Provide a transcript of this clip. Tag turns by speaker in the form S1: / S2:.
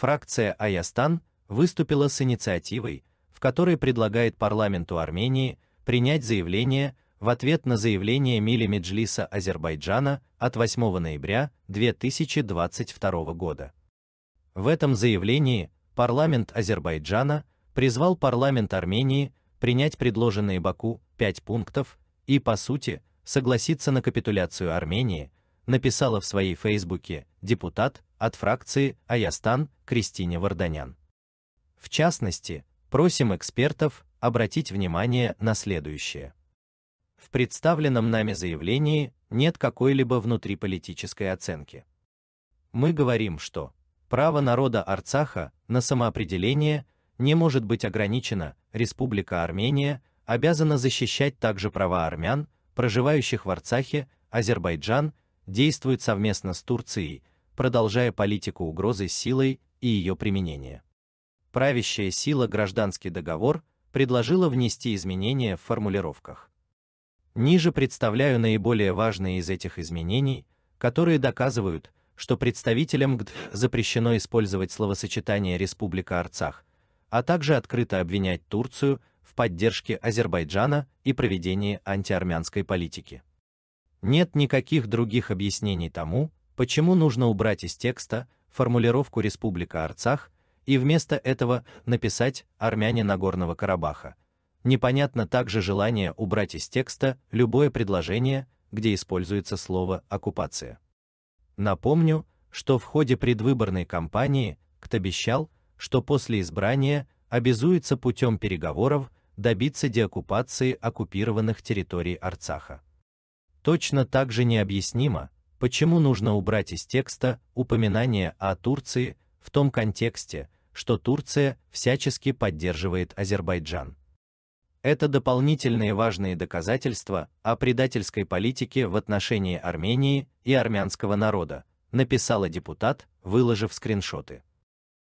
S1: Фракция Аястан выступила с инициативой, в которой предлагает парламенту Армении принять заявление в ответ на заявление Мили Меджлиса Азербайджана от 8 ноября 2022 года. В этом заявлении парламент Азербайджана призвал парламент Армении принять предложенные Баку пять пунктов и, по сути, согласиться на капитуляцию Армении – написала в своей Фейсбуке депутат от фракции Аястан Кристине Варданян. В частности, просим экспертов обратить внимание на следующее. В представленном нами заявлении нет какой-либо внутриполитической оценки. Мы говорим, что право народа Арцаха на самоопределение не может быть ограничено, Республика Армения обязана защищать также права армян, проживающих в Арцахе, Азербайджан действует совместно с Турцией, продолжая политику угрозы силой и ее применения. Правящая сила гражданский договор предложила внести изменения в формулировках. Ниже представляю наиболее важные из этих изменений, которые доказывают, что представителям ГД запрещено использовать словосочетание «Республика Арцах», а также открыто обвинять Турцию в поддержке Азербайджана и проведении антиармянской политики. Нет никаких других объяснений тому, почему нужно убрать из текста формулировку Республика Арцах и вместо этого написать армяне Нагорного Карабаха. Непонятно также желание убрать из текста любое предложение, где используется слово оккупация. Напомню, что в ходе предвыборной кампании кто обещал, что после избрания обязуется путем переговоров добиться деоккупации оккупированных территорий Арцаха. Точно так же необъяснимо, почему нужно убрать из текста упоминание о Турции в том контексте, что Турция всячески поддерживает Азербайджан. Это дополнительные важные доказательства о предательской политике в отношении Армении и армянского народа, написала депутат, выложив скриншоты.